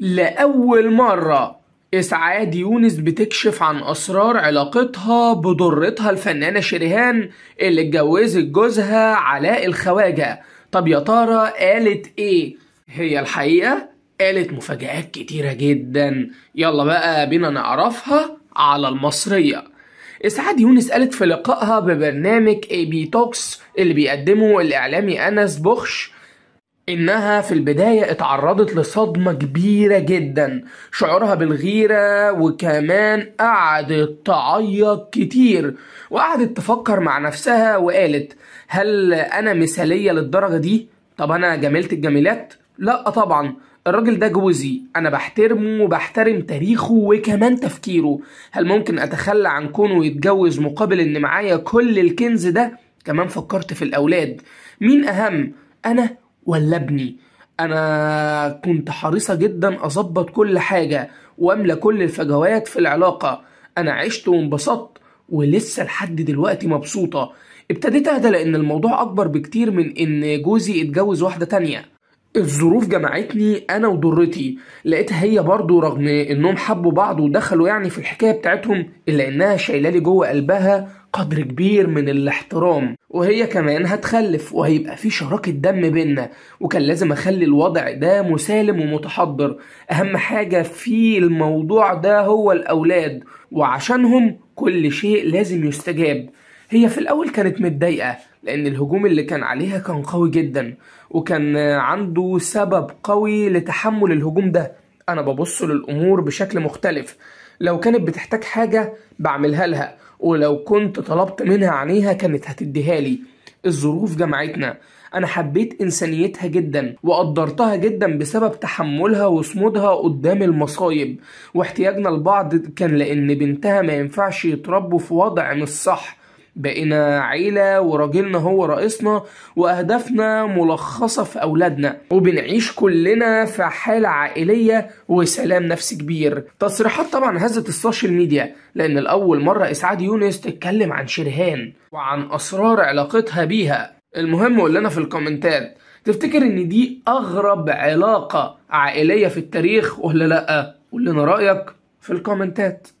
لأول مرة إسعاد يونس بتكشف عن أسرار علاقتها بضرتها الفنانة شريهان اللي اتجوزت جوزها علاء الخواجة طب يا ترى قالت إيه؟ هي الحقيقة قالت مفاجآت كتيرة جدا يلا بقى بينا نعرفها على المصرية إسعاد يونس قالت في لقائها ببرنامج اي بي توكس اللي بيقدمه الإعلامي أنس بخش انها في البدايه اتعرضت لصدمه كبيره جدا شعورها بالغيره وكمان قعدت تعيط كتير وقعدت تفكر مع نفسها وقالت هل انا مثاليه للدرجه دي طب انا جميله الجميلات لا طبعا الراجل ده جوزي انا بحترمه وبحترم تاريخه وكمان تفكيره هل ممكن اتخلى عن كونه يتجوز مقابل ان معايا كل الكنز ده كمان فكرت في الاولاد مين اهم انا ولا ابني انا كنت حريصه جدا اظبط كل حاجه واملى كل الفجوات في العلاقه انا عشت وانبسطت ولسه لحد دلوقتي مبسوطه ابتديت اهدى لان الموضوع اكبر بكتير من ان جوزي اتجوز واحده تانيه الظروف جمعتني انا وضرتي لقيتها هي برضو رغم انهم حبوا بعض ودخلوا يعني في الحكايه بتاعتهم الا انها شايله لي جوه قلبها قدر كبير من الاحترام وهي كمان هتخلف وهيبقى في شراكة دم بينا وكان لازم اخلي الوضع ده مسالم ومتحضر اهم حاجة في الموضوع ده هو الاولاد وعشانهم كل شيء لازم يستجاب هي في الاول كانت متضايقه لان الهجوم اللي كان عليها كان قوي جدا وكان عنده سبب قوي لتحمل الهجوم ده انا ببص للامور بشكل مختلف لو كانت بتحتاج حاجه بعملها لها ولو كنت طلبت منها عينيها كانت هتديها لي الظروف جمعتنا انا حبيت انسانيتها جدا وقدرتها جدا بسبب تحملها وصمودها قدام المصايب واحتياجنا لبعض كان لان بنتها ما ينفعش يتربوا في وضع مش صح بقينا عيلة وراجلنا هو رئيسنا وأهدافنا ملخصة في أولادنا وبنعيش كلنا في حالة عائلية وسلام نفسي كبير تصريحات طبعا هزت السوشيال ميديا لأن الأول مرة إسعاد يونس تتكلم عن شرهان وعن أسرار علاقتها بيها المهم قول لنا في الكومنتات تفتكر ان دي اغرب علاقة عائلية في التاريخ ولا لا قول لنا رأيك في الكومنتات